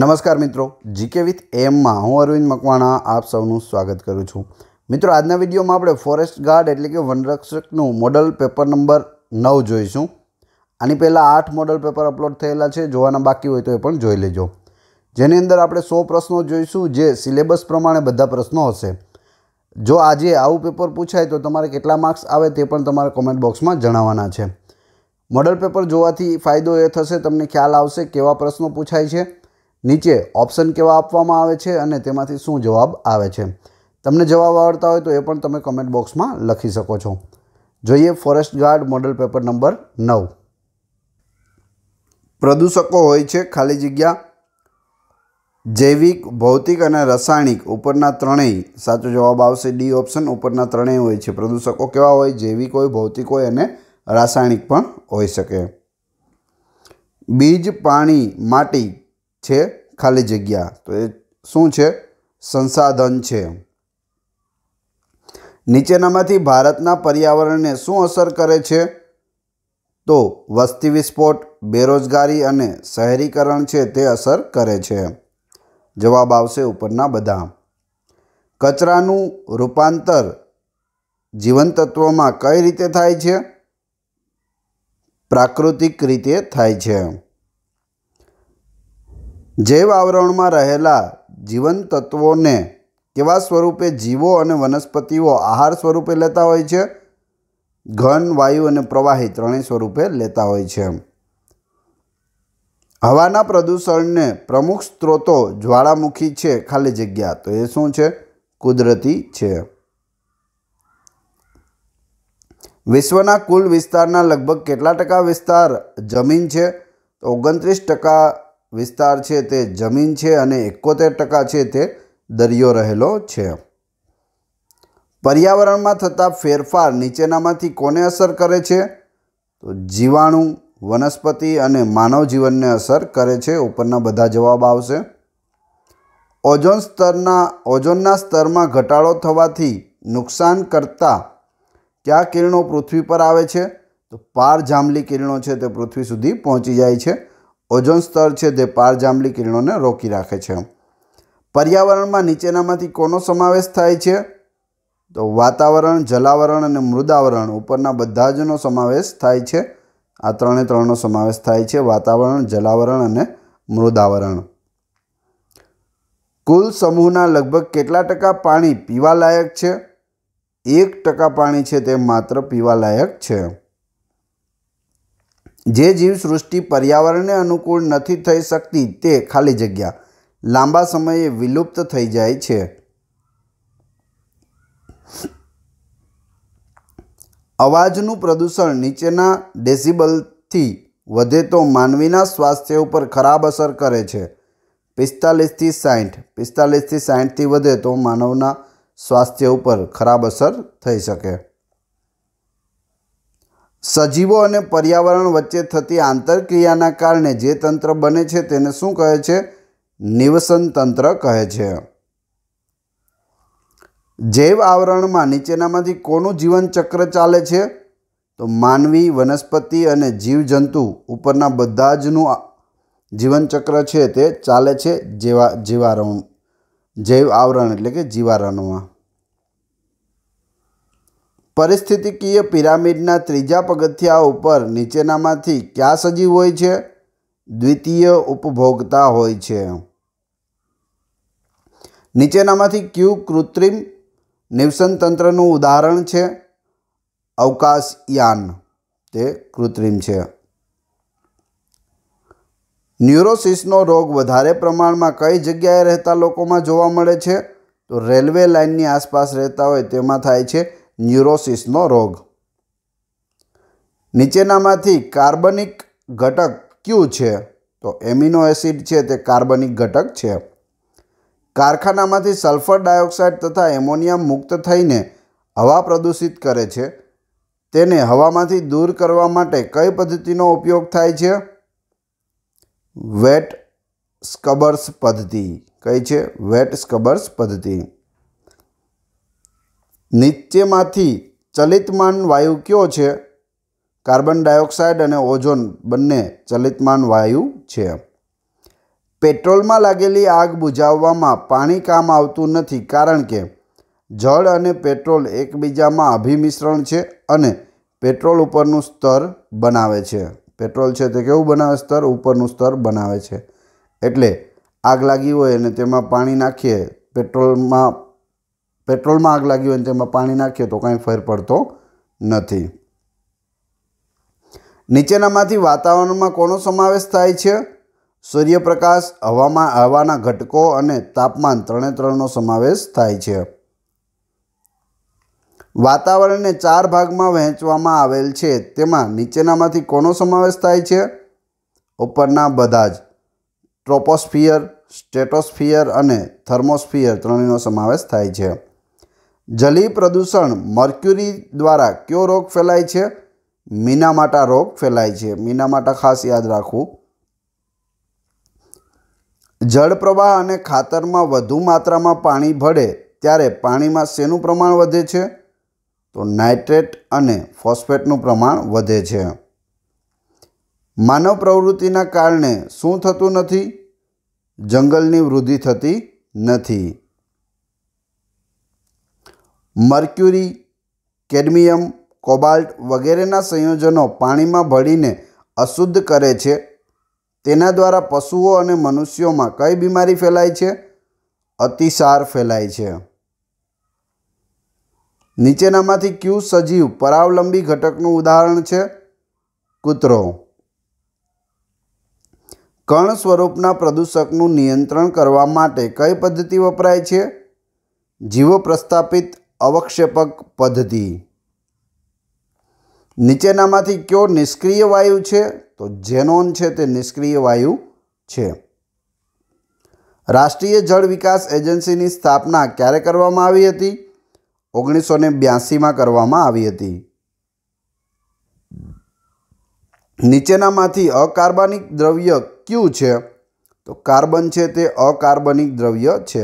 નમસ્કાર મિત્રો GK with એમમાં હું અરવિંદ મકવાણા આપ સૌનું સ્વાગત કરું છું મિત્રો આજના વિડીયોમાં આપણે ફોરેસ્ટ ગાર્ડ એટલે કે વનરક્ષકનું મોડલ પેપર નંબર નવ જોઈશું આની પહેલાં આઠ મોડલ પેપર અપલોડ થયેલા છે જોવાના બાકી હોય તો એ પણ જોઈ લેજો જેની અંદર આપણે સો પ્રશ્નો જોઈશું જે સિલેબસ પ્રમાણે બધા પ્રશ્નો હશે જો આજે આવું પેપર પૂછાય તો તમારે કેટલા માર્ક્સ આવે તે પણ તમારે કોમેન્ટ બોક્સમાં જણાવવાના છે મોડલ પેપર જોવાથી ફાયદો એ થશે તમને ખ્યાલ આવશે કેવા પ્રશ્નો પૂછાય છે નીચે ઓપ્શન કેવા આપવામાં આવે છે અને તેમાંથી શું જવાબ આવે છે તમને જવાબ આવડતા હોય તો એ પણ તમે કમેન્ટ બોક્સમાં લખી શકો છો જોઈએ forest guard model paper number નવ પ્રદૂષકો હોય છે ખાલી જગ્યા જૈવિક ભૌતિક અને રાસાયણિક ઉપરના ત્રણેય સાચો જવાબ આવશે ડી ઓપ્શન ઉપરના ત્રણેય હોય છે પ્રદૂષકો કેવા હોય જૈવિક હોય ભૌતિક હોય અને રાસાયણિક પણ હોઈ શકે બીજ પાણી માટી છે ખાલી જગ્યા તો એ શું છે સંસાધન છે નીચેનામાંથી ભારતના પર્યાવરણને શું અસર કરે છે તો વસ્તી વિસ્ફોટ બેરોજગારી અને શહેરીકરણ છે તે અસર કરે છે જવાબ આવશે ઉપરના બધા કચરાનું રૂપાંતર જીવનતત્વમાં કઈ રીતે થાય છે પ્રાકૃતિક રીતે થાય છે જૈવ આવરણમાં રહેલા જીવન તત્વોને કેવા સ્વરૂપે જીવો અને વનસ્પતિઓ આહાર સ્વરૂપે લેતા હોય છે ઘન વાયુ અને પ્રવાહી ત્રણેય સ્વરૂપે લેતા હોય છે હવાના પ્રદૂષણને પ્રમુખ સ્ત્રોતો જ્વાળામુખી છે ખાલી જગ્યા તો એ શું છે કુદરતી છે વિશ્વના કુલ વિસ્તારના લગભગ કેટલા ટકા વિસ્તાર જમીન છે ઓગણત્રીસ ટકા વિસ્તાર છે તે જમીન છે અને એકોતેર ટકા છે તે દરિયો રહેલો છે પર્યાવરણમાં થતા ફેરફાર નીચેનામાંથી કોને અસર કરે છે તો જીવાણુ વનસ્પતિ અને માનવ જીવનને અસર કરે છે ઉપરના બધા જવાબ આવશે ઓઝોન સ્તરના ઓઝોનના સ્તરમાં ઘટાડો થવાથી નુકસાન કરતા કયા કિરણો પૃથ્વી પર આવે છે તો પાર જાંબલી કિરણો છે તે પૃથ્વી સુધી પહોંચી જાય છે ઓઝોન સ્તર છે તે પારજાંબલી કિરણોને રોકી રાખે છે પર્યાવરણમાં નીચેનામાંથી કોનો સમાવેશ થાય છે તો વાતાવરણ જલાવરણ અને મૃદાવરણ ઉપરના બધા જનો સમાવેશ થાય છે આ ત્રણે ત્રણનો સમાવેશ થાય છે વાતાવરણ જલાવરણ અને મૃદાવરણ કુલ સમૂહના લગભગ કેટલા ટકા પાણી પીવાલાયક છે એક ટકા પાણી છે તે માત્ર પીવાલાયક છે જે જીવસૃષ્ટિ પર્યાવરણને અનુકૂળ નથી થઈ શકતી તે ખાલી જગ્યા લાંબા સમયે વિલુપ્ત થઈ જાય છે અવાજનું પ્રદૂષણ નીચેના ડેસિબલથી વધે તો માનવીના સ્વાસ્થ્ય ઉપર ખરાબ અસર કરે છે પિસ્તાલીસથી સાઠ પિસ્તાલીસથી સાઠથી વધે તો માનવના સ્વાસ્થ્ય ઉપર ખરાબ અસર થઈ શકે સજીવો અને પર્યાવરણ વચ્ચે થતી આંતરક્રિયાના કારણે જે તંત્ર બને છે તેને શું કહે છે નિવસન તંત્ર કહે છે જૈવ આવરણમાં નીચેનામાંથી કોનું જીવનચક્ર ચાલે છે તો માનવી વનસ્પતિ અને જીવજંતુ ઉપરના બધા જનું જીવનચક્ર છે તે ચાલે છે જેવા જીવારણ જૈવ આવરણ એટલે કે જીવારણમાં પરિસ્થિતિકીય પિરામિડના ત્રીજા પગથિયા ઉપર નીચેનામાંથી ક્યાં સજીવ હોય છે દ્વિતીય ઉપભોગતા હોય છે નીચેનામાંથી ક્યુ કૃત્રિમ નિવસન તંત્રનું ઉદાહરણ છે અવકાશયાન તે કૃત્રિમ છે ન્યુરોસિસનો રોગ વધારે પ્રમાણમાં કઈ જગ્યાએ રહેતા લોકોમાં જોવા મળે છે તો રેલવે લાઇનની આસપાસ રહેતા હોય તેમાં થાય છે ન્યુરોસિસનો રોગ નીચેનામાંથી કાર્બનિક ઘટક ક્યુ છે તો એમિનો એસિડ છે તે કાર્બનિક ઘટક છે કારખાનામાંથી સલ્ફર ડાયોક્સાઇડ તથા એમોનિયમ મુક્ત થઈને હવા પ્રદૂષિત કરે છે તેને હવામાંથી દૂર કરવા માટે કઈ પદ્ધતિનો ઉપયોગ થાય છે વેટ સ્કબર્સ પદ્ધતિ કઈ છે વેટ સ્કબર્સ પદ્ધતિ નીચેમાંથી ચલિતમાન વાયુ કયો છે કાર્બન ડાયોક્સાઇડ અને ઓઝોન બંને ચલિતમાન વાયુ છે પેટ્રોલમાં લાગેલી આગ બુઝાવવામાં પાણી કામ આવતું નથી કારણ કે જળ અને પેટ્રોલ એકબીજામાં અભિમિશ્રણ છે અને પેટ્રોલ ઉપરનું સ્તર બનાવે છે પેટ્રોલ છે તે કેવું બનાવે સ્તર ઉપરનું સ્તર બનાવે છે એટલે આગ લાગી હોય અને તેમાં પાણી નાખીએ પેટ્રોલમાં પેટ્રોલમાં આગ લાગી હોય અને તેમાં પાણી નાખીએ તો કાંઈ ફેર પડતો નથી નીચેનામાંથી વાતાવરણમાં કોનો સમાવેશ થાય છે સૂર્યપ્રકાશ હવામાં હવાના ઘટકો અને તાપમાન ત્રણે ત્રણનો સમાવેશ થાય છે વાતાવરણને ચાર ભાગમાં વહેંચવામાં આવેલ છે તેમાં નીચેનામાંથી કોનો સમાવેશ થાય છે ઉપરના બધા જ ટ્રોપોસ્ફિયર સ્ટેટોસ્ફિયર અને થર્મોસ્ફિયર ત્રણેયનો સમાવેશ થાય છે જલી પ્રદૂષણ મર્ક્યુરી દ્વારા કયો રોગ ફેલાય છે મીનામાટા રોગ ફેલાય છે મીનામાટા ખાસ યાદ રાખવું જળ પ્રવાહ અને ખાતરમાં વધુ માત્રામાં પાણી ભળે ત્યારે પાણીમાં શેનું પ્રમાણ વધે છે તો નાઇટ્રેટ અને ફોસ્ફેટનું પ્રમાણ વધે છે માનવ પ્રવૃત્તિના કારણે શું થતું નથી જંગલની વૃદ્ધિ થતી નથી મર્ક્યુરી કેડમિયમ કોબાલ્ટ વગેરેના સંયોજનો પાણીમાં ભળીને અશુદ્ધ કરે છે તેના દ્વારા પશુઓ અને મનુષ્યોમાં કઈ બીમારી ફેલાય છે અતિસાર ફેલાય છે નીચેનામાંથી ક્યુ સજીવ પરાવલંબી ઘટકનું ઉદાહરણ છે કૂતરો કણ સ્વરૂપના પ્રદૂષકનું નિયંત્રણ કરવા માટે કઈ પદ્ધતિ વપરાય છે જીવો પ્રસ્થાપિત અવક્ષેપક પદ્ધતિ નીચેનામાંથી કયો નિષ્ક્રિય વાયુ છે તો જેનોન છે તે નિષ્ક્રિય વાયુ છે રાષ્ટ્રીય જળ વિકાસ એજન્સીની સ્થાપના ક્યારે કરવામાં આવી હતી ઓગણીસો ને બ્યાસીમાં કરવામાં આવી હતી નીચેનામાંથી અકાર્બનિક દ્રવ્ય કયું છે તો કાર્બન છે તે અકાર્બનિક દ્રવ્ય છે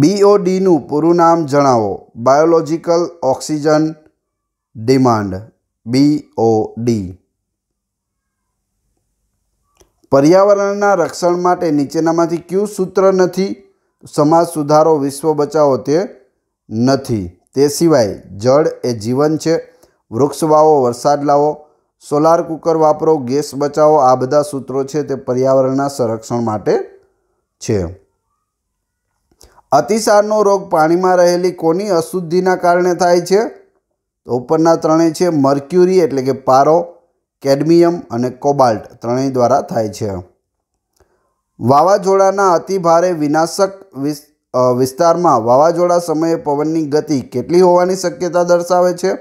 બીઓડીનું પૂરું નામ જણાવો બાયોલોજિકલ ઓક્સિજન ડિમાન્ડ બીઓડી પર્યાવરણના રક્ષણ માટે નીચેનામાંથી કયું સૂત્ર નથી સમાજ સુધારો વિશ્વ બચાવો તે નથી તે સિવાય જળ એ જીવન છે વૃક્ષ વાવો વરસાદ લાવો સોલાર કુકર વાપરો ગેસ બચાવો આ બધા સૂત્રો છે તે પર્યાવરણના સંરક્ષણ માટે છે અતિસારનો રોગ પાણીમાં રહેલી કોની અશુદ્ધિના કારણે થાય છે તો ઉપરના ત્રણેય છે મર્ક્યુરી એટલે કે પારો કેડમિયમ અને કોબાલ્ટ ત્રણેય દ્વારા થાય છે વાવાઝોડાના અતિભારે વિનાશક વિસ્તારમાં વાવાઝોડા સમયે પવનની ગતિ કેટલી હોવાની શક્યતા દર્શાવે છે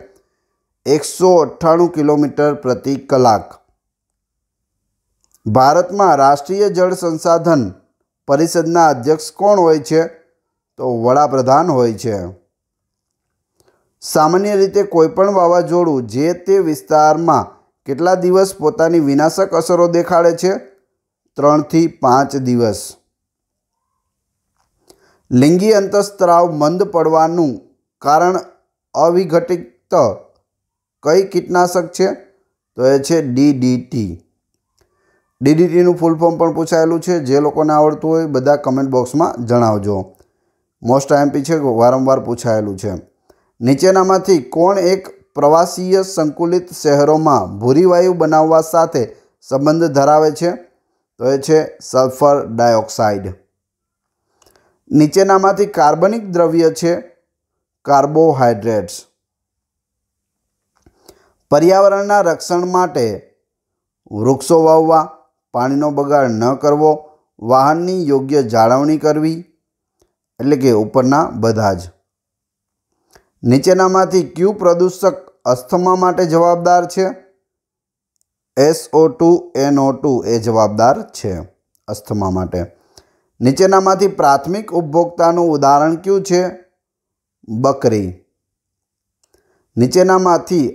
એકસો અઠ્ઠાણું કિલોમીટર પ્રતિ કલાક ભારતમાં રાષ્ટ્રીય જળ સંસાધન પરિષદના અધ્યક્ષ કોણ હોય છે તો વડાપ્રધાન હોય છે સામાન્ય રીતે કોઈપણ વાવાઝોડું જે તે વિસ્તારમાં કેટલા દિવસ પોતાની વિનાશક અસરો દેખાડે છે ત્રણથી પાંચ દિવસ લિંગી અંતઃસ્ત્રાવ મંદ પડવાનું કારણ અવિઘટિત કઈ કીટનાશક છે તો એ છે ડીડીટી ડીડીટીનું ફૂલ ફોર્મ પણ પૂછાયેલું છે જે લોકોને આવડતું હોય બધા કમેન્ટ બોક્સમાં જણાવજો મોસ્ટ આઈએમપી છે વારંવાર પૂછાયેલું છે નીચેનામાંથી કોણ એક પ્રવાસીય સંકુલિત શહેરોમાં ભૂરી વાયુ બનાવવા સાથે સંબંધ ધરાવે છે તો એ છે સલ્ફર ડાયોક્સાઇડ નીચેનામાંથી કાર્બનિક દ્રવ્ય છે કાર્બોહાઈડ્રેટ્સ પર્યાવરણના રક્ષણ માટે વૃક્ષો વાવવા પાણીનો બગાડ ન કરવો વાહનની યોગ્ય જાળવણી કરવી એટલે કે ઉપરના બધા જ નીચેનામાંથી ક્યુ પ્રદૂષક અસ્થમા માટે જવાબદાર છે એસઓ ટુ એનઓ ટુ એ જવાબદાર છે અસ્થમા માટે નીચેનામાંથી પ્રાથમિક ઉપભોક્તાનું ઉદાહરણ કયું છે બકરી નીચેનામાંથી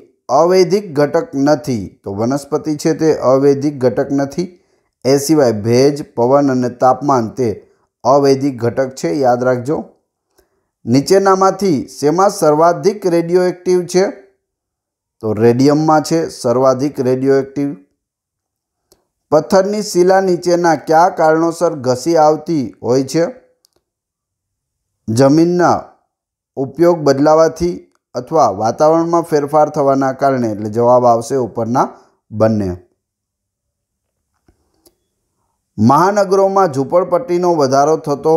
અવૈધિક ઘટક નથી તો વનસ્પતિ છે તે અવૈધિક ઘટક નથી એ સિવાય ભેજ પવન અને તાપમાન તે અવૈધિક ઘટક છે યાદ રાખજો નીચેનામાંથી શેમાં સર્વાધિક રેડિયો એક્ટિવ છે તો રેડિયમમાં છે સર્વાધિક રેડિયો એક્ટિવ પથ્થરની શિલા નીચેના કયા કારણોસર ઘસી આવતી હોય છે જમીનના ઉપયોગ બદલાવાથી અથવા વાતાવરણમાં ફેરફાર થવાના કારણે એટલે જવાબ આવશે ઉપરના બંને મહાનગરોમાં ઝૂંપડપટ્ટીનો વધારો થતો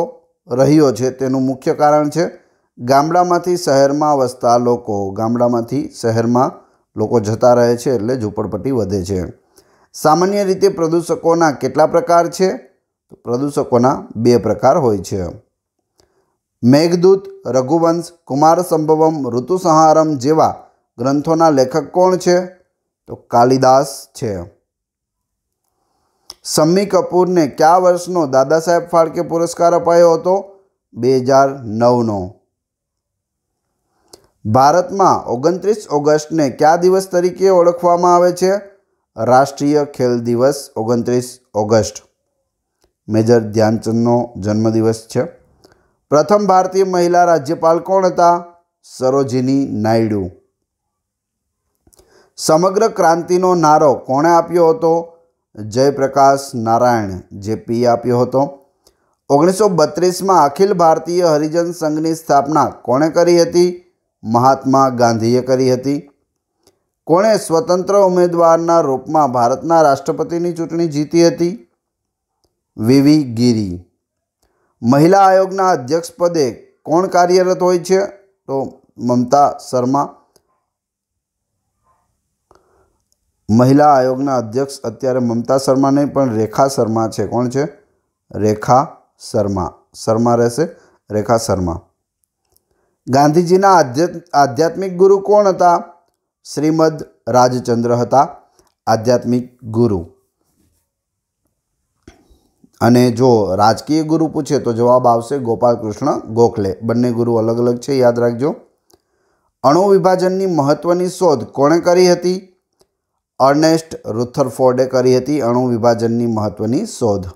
રહ્યો છે તેનું મુખ્ય કારણ છે ગામડામાંથી શહેરમાં વસતા લોકો ગામડામાંથી શહેરમાં લોકો જતા રહે છે એટલે ઝૂંપડપટ્ટી વધે છે સામાન્ય રીતે પ્રદૂષકોના કેટલા પ્રકાર છે પ્રદૂષકોના બે પ્રકાર હોય છે મેઘદૂત રઘુવંશ કુમાર સંભવમ ઋતુસંહારમ જેવા ગ્રંથોના લેખક કોણ છે તો કાલિદાસ છે શમ્મી કપૂરને કયા વર્ષનો દાદા સાહેબ ફાળકે પુરસ્કાર અપાયો હતો બે હજાર નવનો ભારતમાં ઓગણત્રીસ ઓગસ્ટને કયા દિવસ તરીકે ઓળખવામાં આવે છે રાષ્ટ્રીય ખેલ દિવસ ઓગણત્રીસ ઓગસ્ટ મેજર ધ્યાનચંદનો જન્મદિવસ છે પ્રથમ ભારતીય મહિલા રાજ્યપાલ કોણ હતા સરોજિની નાયડુ સમગ્ર ક્રાંતિનો નારો કોણે આપ્યો હતો જયપ્રકાશ નારાયણ જે પી આપ્યો હતો ઓગણીસો બત્રીસમાં અખિલ ભારતીય હરિજન સંઘની સ્થાપના કોણે કરી હતી મહાત્મા ગાંધીએ કરી હતી કોણે સ્વતંત્ર ઉમેદવારના રૂપમાં ભારતના રાષ્ટ્રપતિની ચૂંટણી જીતી હતી વીવી ગીરી મહિલા આયોગના અધ્યક્ષપદે કોણ કાર્યરત હોય છે તો મમતા શર્મા મહિલા આયોગના અધ્યક્ષ અત્યારે મમતા શર્મા નહીં પણ રેખા શર્મા છે કોણ છે રેખા શર્મા શર્મા રહેશે રેખા શર્મા ગાંધીજીના આધ્યાત્મિક ગુરુ કોણ હતા શ્રીમદ રાજચંદ્ર હતા આધ્યાત્મિક ગુરુ અને જો રાજકીય ગુરુ પૂછે તો જવાબ આવશે ગોપાલકૃષ્ણ ગોખલે બંને ગુરુ અલગ અલગ છે યાદ રાખજો અણુ વિભાજનની મહત્ત્વની શોધ કોણે કરી હતી અર્નેસ્ટ રુથરફોર્ડે કરી હતી અણુ વિભાજનની મહત્ત્વની શોધ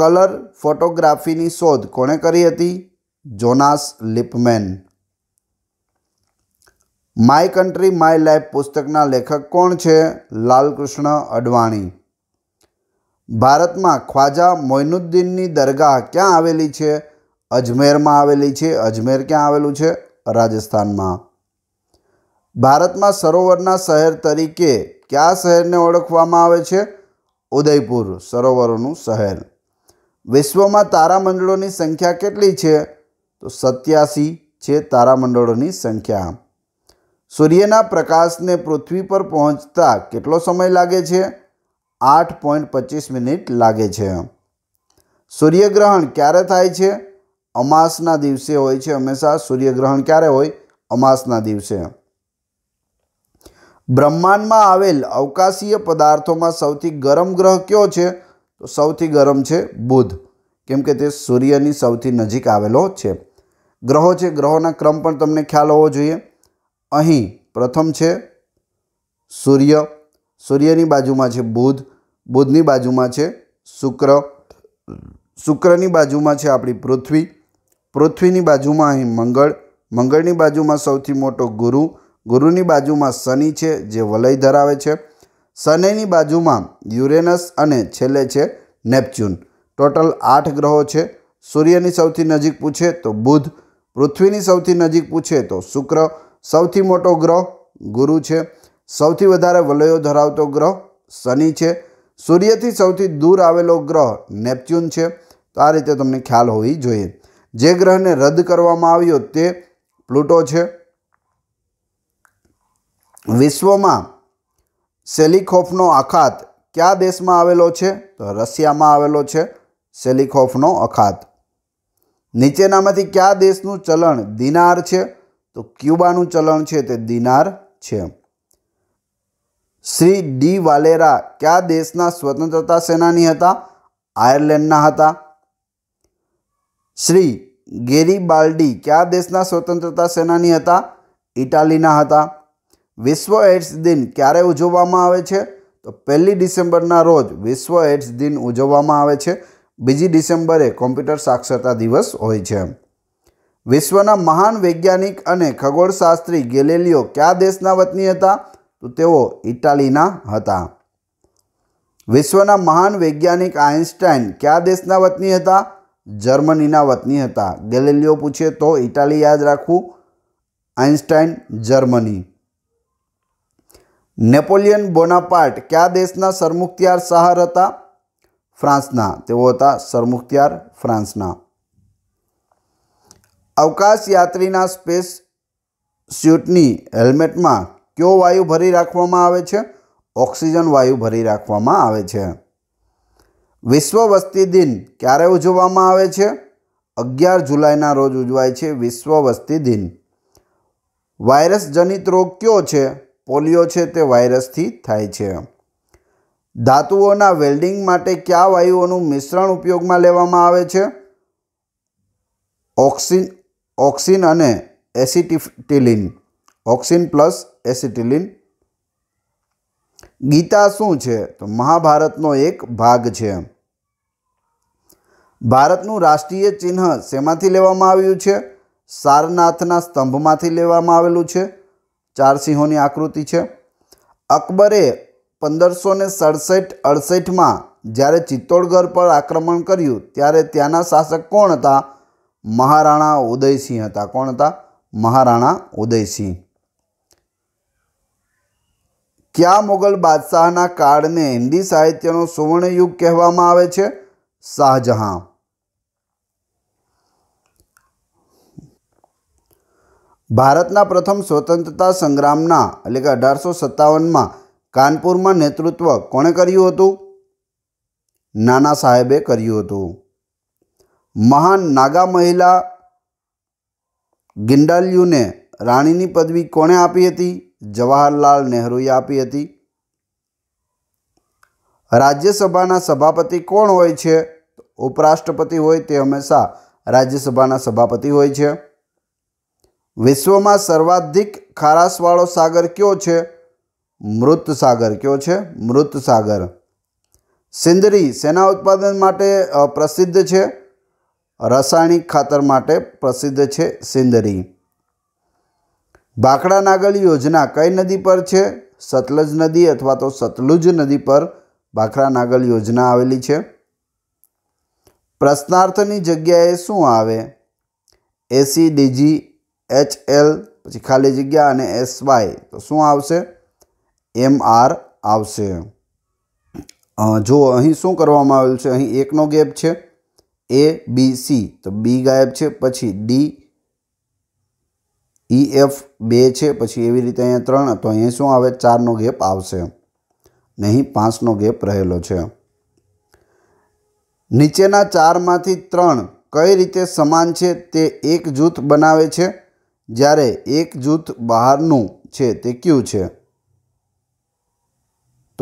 કલર ફોટોગ્રાફીની શોધ કોણે કરી હતી Jonas Lipman my country my life પુસ્તકના લેખક કોણ છે લાલકૃષ્ણ અડવાણી ભારતમાં ખ્વાજા મોઇનુદ્દીનની દરગાહ ક્યાં આવેલી છે અજમેરમાં આવેલી છે અજમેર ક્યાં આવેલું છે રાજસ્થાનમાં ભારતમાં સરોવરના શહેર તરીકે કયા શહેરને ઓળખવામાં આવે છે ઉદયપુર સરોવરોનું શહેર વિશ્વમાં તારામંડળોની સંખ્યા કેટલી છે તો સત્યાસી છે તારામંડળોની સંખ્યા સૂર્યના પ્રકાશને પૃથ્વી પર પહોંચતા કેટલો સમય લાગે છે આઠ પોઈન્ટ પચીસ મિનિટ લાગે છે સૂર્યગ્રહણ ક્યારે થાય છે અમાસના દિવસે હોય છે હંમેશા સૂર્યગ્રહણ ક્યારે હોય અમાસના દિવસે બ્રહ્માંડમાં આવેલ અવકાશીય પદાર્થોમાં સૌથી ગરમ ગ્રહ કયો છે તો સૌથી ગરમ છે બુધ કેમ કે તે સૂર્યની સૌથી નજીક આવેલો છે ગ્રહો છે ગ્રહોના ક્રમ પણ તમને ખ્યાલ હોવો જોઈએ અહીં પ્રથમ છે સૂર્ય સૂર્યની બાજુમાં છે બુધ બુધની બાજુમાં છે શુક્ર શુક્રની બાજુમાં છે આપણી પૃથ્વી પૃથ્વીની બાજુમાં અહીં મંગળ મંગળની બાજુમાં સૌથી મોટો ગુરુ ગુરુની બાજુમાં શનિ છે જે વલય ધરાવે છે શનિની બાજુમાં યુરેનસ અને છેલ્લે છે નેપચ્યુન ટોટલ આઠ ગ્રહો છે સૂર્યની સૌથી નજીક પૂછે તો બુધ પૃથ્વીની સૌથી નજીક પૂછે તો શુક્ર સૌથી મોટો ગ્રહ ગુરુ છે સૌથી વધારે વલયો ધરાવતો ગ્રહ શનિ છે સૂર્યથી સૌથી દૂર આવેલો ગ્રહ નેપચ્યુન છે તો આ રીતે તમને ખ્યાલ હોવી જોઈએ જે ગ્રહને રદ કરવામાં આવ્યો તે પ્લુટો છે વિશ્વમાં સેલિખોફનો અખાત કયા દેશમાં આવેલો છે તો રશિયામાં આવેલો છે સેલિખોફનો અખાત નીચેનામાંથી કયા દેશનું ચલણ દિનાર છે તો ક્યુબાનું ચલણ છે તે દિનાર છે શ્રી ડી વાલેરા કયા દેશના સ્વતંત્રતા સેનાની હતા આયર્લેન્ડના હતા શ્રી ગેરી બાલ્ડી કયા દેશના સ્વતંત્રતા સેનાની હતા ઇટાલીના હતા વિશ્વ એડ્સ દિન ક્યારે ઉજવવામાં આવે છે તો પહેલી ડિસેમ્બરના રોજ વિશ્વ એડ્સ દિન ઉજવવામાં આવે છે બીજી ડિસેમ્બરે કોમ્પ્યુટર સાક્ષરતા દિવસ હોય છે વિશ્વના મહાન વૈજ્ઞાનિક અને ખગોળશાસ્ત્રી ગેલેલીઓ કયા દેશના વતની હતા તો તેઓ ઇટાલીના હતા વિશ્વના મહાન વૈજ્ઞાનિક આઇન્સ્ટાઈન કયા દેશના વતની હતા જર્મનીના વતની હતા ગેલેલીઓ પૂછે તો ઇટાલી યાદ રાખવું આઇન્સ્ટાઈન જર્મની નેપોલિયન બોનાપાર્ટ કયા દેશના સરમુખત્યાર શાહર હતા ફ્રાન્સના તેઓ હતા સરમુખત્યાર ફ્રાન્સના અવકાશ યાત્રીના સ્પેસ સ્યુટની હેલ્મેટમાં કયો વાયુ ભરી રાખવામાં આવે છે ઓક્સિજન વાયુ ભરી રાખવામાં આવે છે વિશ્વ વસ્તી દિન ક્યારે ઉજવવામાં આવે છે અગિયાર જુલાઈના રોજ ઉજવાય છે વિશ્વ વસ્તી દિન જનિત રોગ કયો છે પોલિયો છે તે વાયરસથી થાય છે ધાતુઓના વેલ્ડિંગ માટે કયા વાયુઓનું મિશ્રણ ઉપયોગમાં લેવામાં આવે છે ઓક્સિન ઓક્સિન અને એસિટિટિલિન ઓક્સિન પ્લસ એસિટિલિન ગીતા શું છે તો મહાભારતનો એક ભાગ છે ભારતનું રાષ્ટ્રીય ચિહ્ન શેમાંથી લેવામાં આવ્યું છે સારનાથના સ્તંભમાંથી લેવામાં આવેલું છે ચાર સિંહોની આકૃતિ છે અકબરે પંદરસો ને સડસઠ અડસઠમાં જ્યારે ચિત્તોડગઢ પર આક્રમણ કર્યું ત્યારે ત્યાંના શાસક કોણ હતા મહારાણા ઉદયસિંહ હતા કોણ હતા મહારાણા ઉદયસિંહ ક્યાં મુગલ બાદશાહના કાળને હિન્દી સાહિત્યનો સુવર્ણયુગ કહેવામાં આવે છે શાહજહાં ભારતના પ્રથમ સ્વતંત્રતા સંગ્રામના એટલે કે અઢારસો સત્તાવનમાં કાનપુરમાં નેતૃત્વ કોણે કર્યું હતું નાના સાહેબે કર્યું હતું મહાન નાગા મહિલા ગિન્ડાલ્યુને રાણીની પદવી કોણે આપી હતી જવાહરલાલ નહેરુએ આપી હતી રાજ્યસભાના સભાપતિ કોણ હોય છે ઉપરાષ્ટ્રપતિ હોય તે હંમેશા રાજ્યસભાના સભાપતિ હોય છે વિશ્વમાં સર્વાધિક ખારાશવાળો સાગર કયો છે મૃત સાગર કયો છે મૃત સાગર સિંદરી શેના ઉત્પાદન માટે પ્રસિદ્ધ છે રાસાયણિક ખાતર માટે પ્રસિદ્ધ છે સિંદરી ભાખડા નાગલ યોજના કઈ નદી પર છે સતલજ નદી અથવા તો સતલુજ નદી પર ભાખરા નાગલ યોજના આવેલી છે પ્રશ્નાર્થની જગ્યાએ શું આવે એસી ડીજી એચ એલ પછી ખાલી જગ્યા અને એસ વાય તો શું આવશે એમ આર આવશે જો અહીં શું કરવામાં આવેલું છે અહીં એકનો ગેપ છે એ બી સી તો બી ગાયબ છે પછી ડી ઈ એફ બે છે પછી એવી રીતે અહીંયા ત્રણ તો અહીં શું આવે ચારનો ગેપ આવશે નહીં પાંચનો ગેપ રહેલો છે નીચેના ચારમાંથી ત્રણ કઈ રીતે સમાન છે તે એક જૂથ બનાવે છે જ્યારે એક જૂથ બહારનું છે તે કયું છે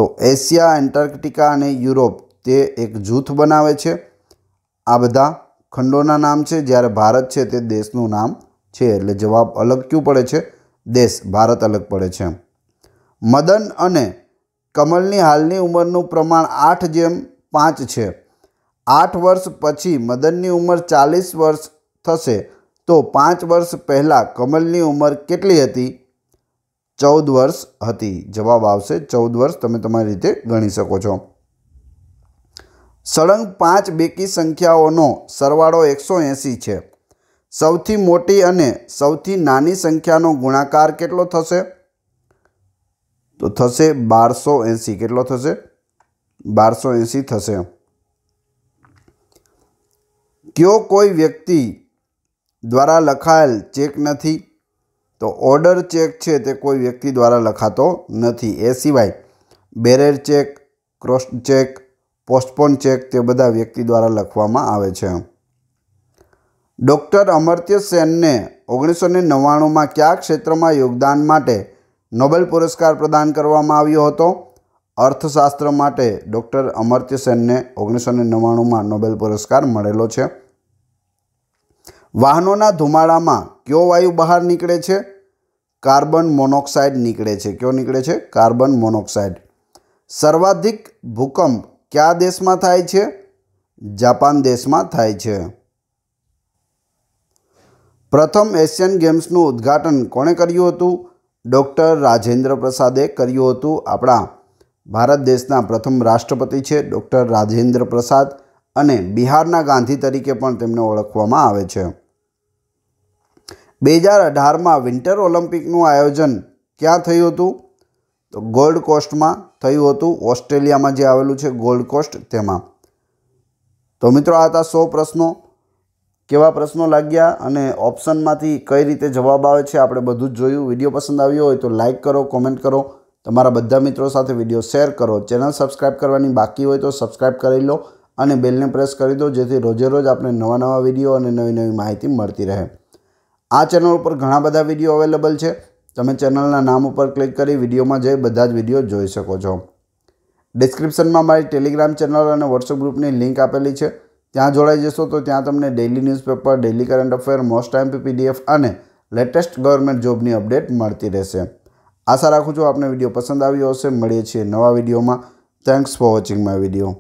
તો એશિયા એન્ટાર્કટિકા અને યુરોપ તે એક જૂથ બનાવે છે આ બધા ખંડોના નામ છે જ્યારે ભારત છે તે દેશનું નામ છે એટલે જવાબ અલગ ક્યું પડે છે દેશ ભારત અલગ પડે છે મદન અને કમલની હાલની ઉંમરનું પ્રમાણ આઠ જેમ પાંચ છે આઠ વર્ષ પછી મદનની ઉંમર ચાલીસ વર્ષ થશે તો પાંચ વર્ષ પહેલાં કમલની ઉંમર કેટલી હતી ચૌદ વર્ષ હતી જવાબ આવશે ચૌદ વર્ષ તમે તમારી રીતે ગણી શકો છો સળંગ પાંચ બેકી સંખ્યાઓનો સરવાળો એકસો એંસી છે સૌથી મોટી અને સૌથી નાની સંખ્યાનો ગુણાકાર કેટલો થશે તો થશે બારસો એંસી કેટલો થશે બારસો એંસી થશે કયો કોઈ વ્યક્તિ દ્વારા લખાયેલ ચેક નથી તો ઓર્ડર ચેક છે તે કોઈ વ્યક્તિ દ્વારા લખાતો નથી એ સિવાય bearer cheque cross cheque postpone cheque તે બધા વ્યક્તિ દ્વારા લખવામાં આવે છે ડૉક્ટર અમર્ત્ય સેનને ઓગણીસો ને નવ્વાણુંમાં કયા ક્ષેત્રમાં યોગદાન માટે નોબેલ પુરસ્કાર પ્રદાન કરવામાં આવ્યો હતો અર્થશાસ્ત્ર માટે ડૉક્ટર અમર્ત્ય સેનને ઓગણીસો ને નવ્વાણુંમાં નોબેલ પુરસ્કાર મળેલો છે વાહનોના ધુમાડામાં કયો વાયુ બહાર નીકળે છે કાર્બન મોનોક્સાઇડ નીકળે છે કયો નીકળે છે કાર્બન મોનોક્સાઇડ સર્વાધિક ભૂકંપ કયા દેશમાં થાય છે જાપાન દેશમાં થાય છે પ્રથમ એશિયન ગેમ્સનું ઉદ્ઘાટન કોણે કર્યું હતું ડૉક્ટર રાજેન્દ્ર પ્રસાદે કર્યું હતું આપણા ભારત દેશના પ્રથમ રાષ્ટ્રપતિ છે ડૉક્ટર રાજેન્દ્ર પ્રસાદ અને બિહારના ગાંધી તરીકે પણ તેમને ઓળખવામાં આવે છે બે હજાર અઢારમાં વિન્ટર ઓલિમ્પિકનું આયોજન ક્યાં થયું હતું તો ગોલ્ડ કોસ્ટમાં થયું હતું ઓસ્ટ્રેલિયામાં જે આવેલું છે ગોલ્ડ કોસ્ટ તેમાં તો મિત્રો આ હતા સો પ્રશ્નો કેવા પ્રશ્નો લાગ્યા અને ઓપ્શનમાંથી કઈ રીતે જવાબ આવે છે આપણે બધું જ જોયું વિડીયો પસંદ આવ્યો હોય તો લાઇક કરો કોમેન્ટ કરો તમારા બધા મિત્રો સાથે વિડીયો શેર કરો ચેનલ સબસ્ક્રાઈબ કરવાની બાકી હોય તો સબસ્ક્રાઈબ કરી લો અને બેલને પ્રેસ કરી દો જેથી રોજે રોજ આપણે નવા નવા વિડીયો અને નવી નવી માહિતી મળતી રહે આ ચેનલ ઉપર ઘણા બધા વિડીયો અવેલેબલ છે તમે ચેનલના નામ ઉપર ક્લિક કરી વિડીયોમાં જઈ બધા જ વિડીયો જોઈ શકો છો ડિસ્ક્રિપ્શનમાં મારી ટેલિગ્રામ ચેનલ અને વોટ્સઅપ ગ્રુપની લિંક આપેલી છે ત્યાં જોડાઈ જશો તો ત્યાં તમને daily newspaper daily current affair most time PDF અને લેટેસ્ટ ગવર્મેન્ટ જોબની અપડેટ મળતી રહેશે આશા રાખું છું આપને વિડીયો પસંદ આવ્યો હશે મળીએ છીએ નવા વિડીયોમાં thanks for watching my video